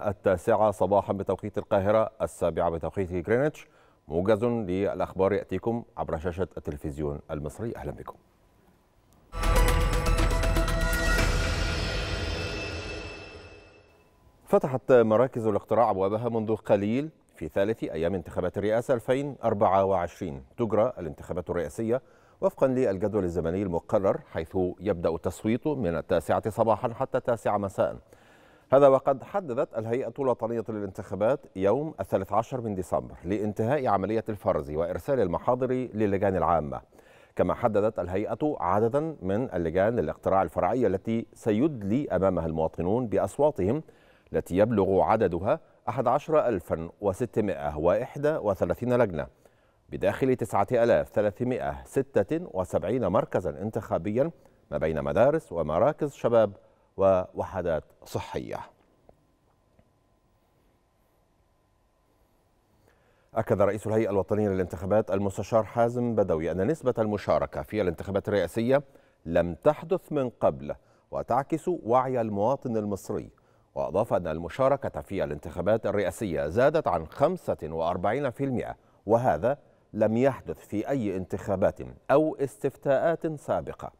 التاسعة صباحا بتوقيت القاهرة السابعة بتوقيت جرينتش موجز للأخبار يأتيكم عبر شاشة التلفزيون المصري أهلا بكم فتحت مراكز الاقتراع أبوابها منذ قليل في ثالث أيام انتخابات الرئاسة 2024 تجرى الانتخابات الرئاسية وفقا للجدول الزمني المقرر حيث يبدأ التصويت من التاسعة صباحا حتى التاسعة مساءً هذا وقد حددت الهيئة الوطنية للانتخابات يوم الثالث عشر من ديسمبر لانتهاء عملية الفرز وإرسال المحاضر للجان العامة كما حددت الهيئة عددا من اللجان للاقتراع الفرعية التي سيدلي أمامها المواطنون بأصواتهم التي يبلغ عددها 11631 لجنة بداخل 9376 مركزا انتخابيا ما بين مدارس ومراكز شباب ووحدات صحية أكد رئيس الهيئة الوطنية للانتخابات المستشار حازم بدوي أن نسبة المشاركة في الانتخابات الرئاسية لم تحدث من قبل وتعكس وعي المواطن المصري وأضاف أن المشاركة في الانتخابات الرئاسية زادت عن 45% وهذا لم يحدث في أي انتخابات أو استفتاءات سابقة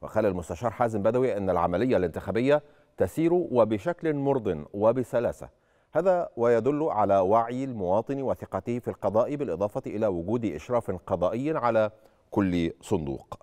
وقال المستشار حازم بدوي أن العملية الانتخابية تسير وبشكل مرض وبسلاسة هذا ويدل على وعي المواطن وثقته في القضاء بالإضافة إلى وجود إشراف قضائي على كل صندوق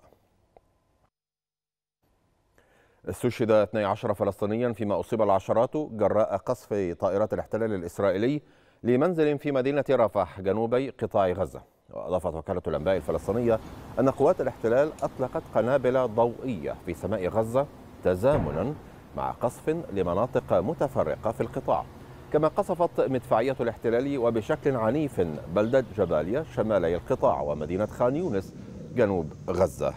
استشهد 12 فلسطينيا فيما أصيب العشرات جراء قصف طائرات الاحتلال الإسرائيلي لمنزل في مدينة رفح جنوبي قطاع غزة وأضافت وكالة الأنباء الفلسطينية أن قوات الاحتلال أطلقت قنابل ضوئية في سماء غزة تزامنا مع قصف لمناطق متفرقة في القطاع كما قصفت مدفعية الاحتلال وبشكل عنيف بلدة جباليا شمالي القطاع ومدينة خان يونس جنوب غزة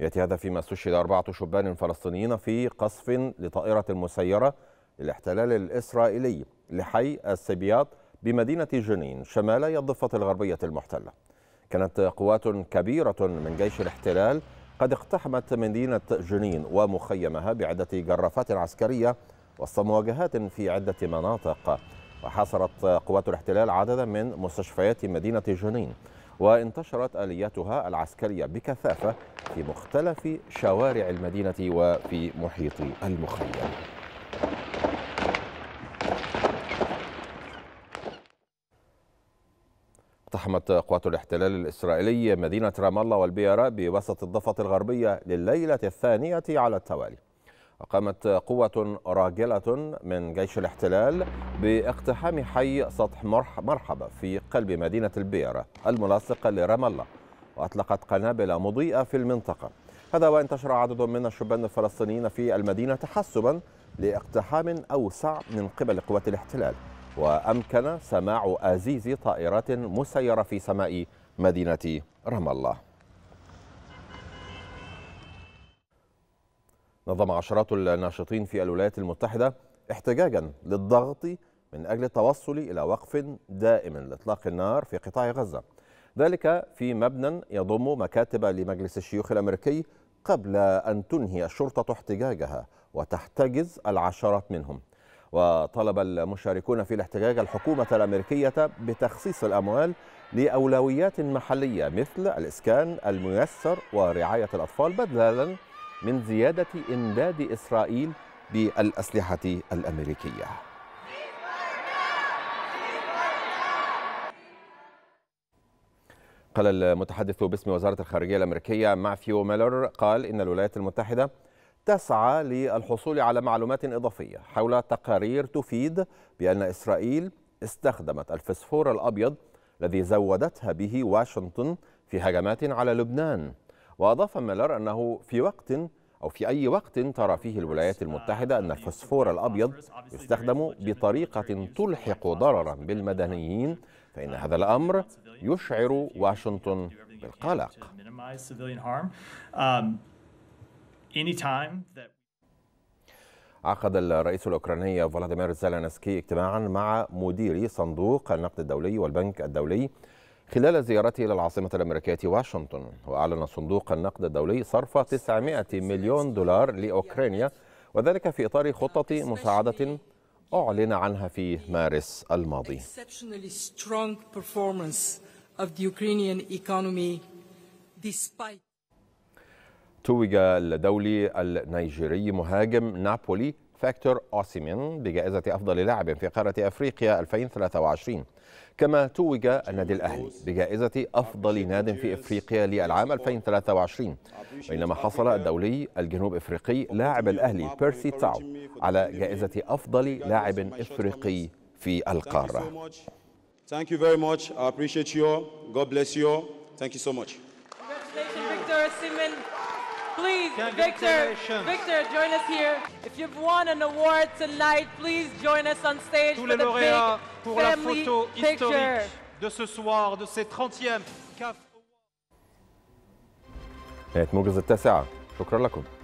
يأتي هذا فيما استشهد أربعة شبان فلسطينيين في قصف لطائرة مسيرة للاحتلال الإسرائيلي لحي السبيات بمدينة جنين شمالي الضفة الغربية المحتلة كانت قوات كبيرة من جيش الاحتلال قد اقتحمت مدينة جنين ومخيمها بعدة جرافات عسكرية وسط مواجهات في عدة مناطق وحاصرت قوات الاحتلال عددا من مستشفيات مدينة جنين وانتشرت آلياتها العسكرية بكثافة في مختلف شوارع المدينة وفي محيط المخيم اقتحمت قوات الاحتلال الإسرائيلي مدينة رام الله والبيرة بوسط الضفة الغربية لليلة الثانية على التوالي قامت قوة راجلة من جيش الاحتلال باقتحام حي سطح مرحبا في قلب مدينة البيرة الملاصقة لرام الله وأطلقت قنابل مضيئة في المنطقة هذا وانتشر عدد من الشبان الفلسطينيين في المدينة تحسبا لاقتحام أوسع من قبل قوات الاحتلال وأمكن سماع آزيز طائرات مسيرة في سماء مدينة رام الله نظم عشرات الناشطين في الولايات المتحدة احتجاجا للضغط من أجل التوصل إلى وقف دائم لإطلاق النار في قطاع غزة ذلك في مبنى يضم مكاتب لمجلس الشيوخ الأمريكي قبل أن تنهي الشرطة احتجاجها وتحتجز العشرات منهم وطلب المشاركون في الاحتجاج الحكومة الأمريكية بتخصيص الأموال لأولويات محلية مثل الإسكان الميسر ورعاية الأطفال بدلاً من زيادة إمداد إسرائيل بالأسلحة الأمريكية قال المتحدث باسم وزارة الخارجية الأمريكية ماثيو ميلر قال إن الولايات المتحدة تسعى للحصول على معلومات إضافية حول تقارير تفيد بأن إسرائيل استخدمت الفسفور الأبيض الذي زودتها به واشنطن في هجمات على لبنان وأضاف ميلر أنه في وقت أو في أي وقت ترى فيه الولايات المتحدة أن الفسفور الأبيض يستخدم بطريقة تلحق ضررا بالمدنيين فإن هذا الأمر يشعر واشنطن بالقلق عقد الرئيس الأوكراني فلاديمير زيلانسكي اجتماعا مع مديري صندوق النقد الدولي والبنك الدولي خلال زيارته إلى العاصمة الأمريكية واشنطن وأعلن صندوق النقد الدولي صرف 900 مليون دولار لأوكرانيا وذلك في إطار خطة مساعدة أعلن عنها في مارس الماضي توج الدولي النيجيري مهاجم نابولي فاكتور أوسيمين بجائزة أفضل لاعب في قارة أفريقيا 2023 كما توج النادي الأهلي بجائزة أفضل ناد في إفريقيا للعام 2023 بينما حصل الدولي الجنوب إفريقي لاعب الأهلي بيرسي تاو على جائزة أفضل لاعب إفريقي في القارة Thank you very much. I appreciate you God bless you Thank you so much. Congratulations, Victor Simon. Please, Victor, Victor, join us here. If you've won an award tonight, please join us on stage Tous for the big pour la photo picture. historique de ce soir, de ces 30e CAF Awards. التاسعة شكرا لكم